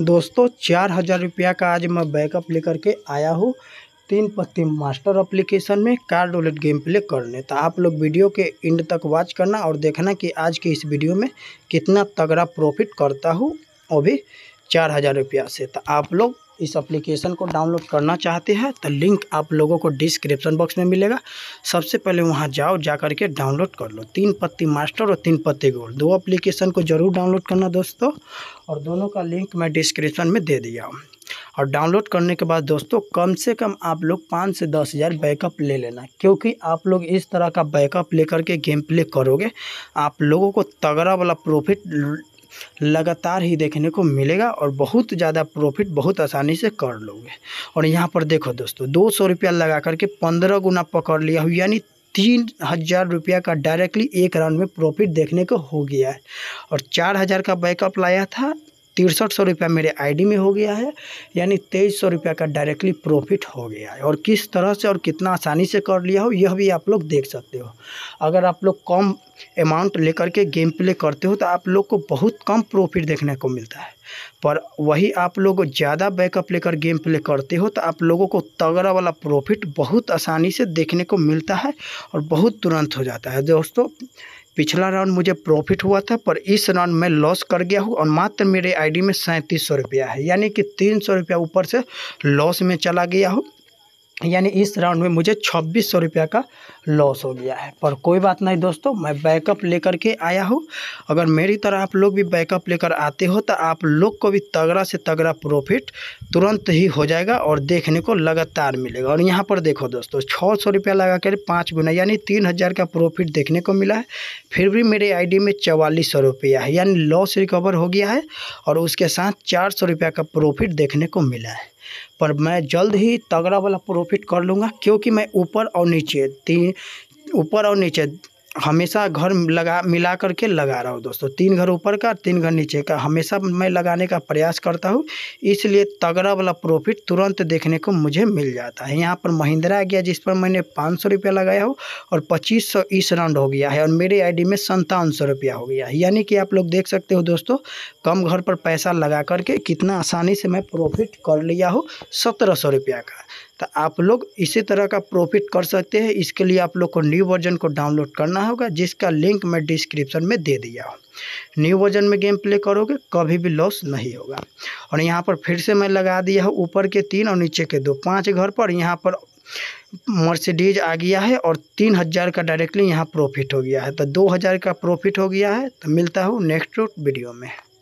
दोस्तों चार हज़ार रुपया का आज मैं बैकअप लेकर के आया हूँ तीन पत्ती मास्टर एप्लीकेशन में कार्ड रोलेट गेम प्ले करने तो आप लोग वीडियो के एंड तक वॉच करना और देखना कि आज के इस वीडियो में कितना तगड़ा प्रॉफिट करता हूँ वो भी चार हज़ार रुपया से तो आप लोग इस एप्लीकेशन को डाउनलोड करना चाहते हैं तो लिंक आप लोगों को डिस्क्रिप्शन बॉक्स में मिलेगा सबसे पहले वहाँ जाओ जा करके डाउनलोड कर लो तीन पत्ती मास्टर और तीन पत्ती गोल्ड दो एप्लीकेशन को ज़रूर डाउनलोड करना दोस्तों और दोनों का लिंक मैं डिस्क्रिप्शन में दे दिया हूँ और डाउनलोड करने के बाद दोस्तों कम से कम आप लोग पाँच से दस हज़ार बैकअप ले लेना क्योंकि आप लोग इस तरह का बैकअप लेकर के गेम प्ले करोगे आप लोगों को तगड़ा वाला प्रॉफिट लगातार ही देखने को मिलेगा और बहुत ज़्यादा प्रॉफिट बहुत आसानी से कर लोगे और यहाँ पर देखो दोस्तों दो सौ रुपया लगा करके पंद्रह गुना पकड़ लिया यानी तीन हज़ार रुपया का डायरेक्टली एक राउंड में प्रॉफिट देखने को हो गया है और चार हज़ार का बैकअप लाया था तिरसठ सौ रुपया मेरे आईडी में हो गया है यानी तेईस सौ रुपया का डायरेक्टली प्रॉफिट हो गया है और किस तरह से और कितना आसानी से कर लिया हो यह भी आप लोग देख सकते हो अगर आप लोग कम अमाउंट लेकर के गेम प्ले करते हो तो आप लोग को बहुत कम प्रॉफिट देखने को मिलता है पर वही आप लोग ज़्यादा बैकअप लेकर गेम प्ले करते हो तो आप लोगों को तगड़ा वाला प्रॉफिट बहुत आसानी से देखने को मिलता है और बहुत तुरंत हो जाता है दोस्तों पिछला राउंड मुझे प्रॉफिट हुआ था पर इस राउंड में लॉस कर गया हूँ और मात्र मेरे आईडी में सैंतीस सौ रुपया है यानी कि तीन सौ रुपया ऊपर से लॉस में चला गया हूँ यानी इस राउंड में मुझे छब्बीस सौ रुपया का लॉस हो गया है पर कोई बात नहीं दोस्तों मैं बैकअप लेकर के आया हूँ अगर मेरी तरह आप लोग भी बैकअप लेकर आते हो तो आप लोग को भी तगड़ा से तगड़ा प्रॉफिट तुरंत ही हो जाएगा और देखने को लगातार मिलेगा और यहाँ पर देखो दोस्तों छः सौ रुपया लगा कर पाँच गुना यानी तीन हज़ार का प्रॉफिट देखने को मिला है फिर भी मेरे आई में चवालीस सौ रुपया है यानी लॉस रिकवर हो गया है और उसके साथ चार सौ रुपया का प्रॉफिट देखने को मिला है पर मैं जल्द ही तगड़ा वाला प्रॉफिट कर लूँगा क्योंकि मैं ऊपर और नीचे तीन ऊपर और नीचे हमेशा घर लगा मिला करके लगा रहा हूँ दोस्तों तीन घर ऊपर का तीन घर नीचे का हमेशा मैं लगाने का प्रयास करता हूँ इसलिए तगड़ा वाला प्रॉफिट तुरंत देखने को मुझे मिल जाता है यहाँ पर महिंद्रा आ गया जिस पर मैंने पाँच सौ रुपया लगाया हो और पच्चीस सौ इस राउंड हो गया है और मेरे आईडी में संतावन सौ रुपया हो गया है यानी कि आप लोग देख सकते हो दोस्तों कम घर पर पैसा लगा करके कितना आसानी से मैं प्रॉफिट कर लिया हो सत्रह सौ रुपया का तो आप लोग इसी तरह का प्रॉफिट कर सकते हैं इसके लिए आप लोग को न्यू वर्जन को डाउनलोड करना होगा जिसका लिंक मैं डिस्क्रिप्शन में दे दिया हूँ न्यू वर्जन में गेम प्ले करोगे कभी भी लॉस नहीं होगा और यहाँ पर फिर से मैं लगा दिया हूँ ऊपर के तीन और नीचे के दो पाँच घर पर यहाँ पर मर्सिडीज आ गया है और तीन हज़ार का डायरेक्टली यहाँ प्रॉफिट हो गया है तो दो हज़ार का प्रॉफिट हो गया है तो मिलता हूँ नेक्स्ट वीडियो में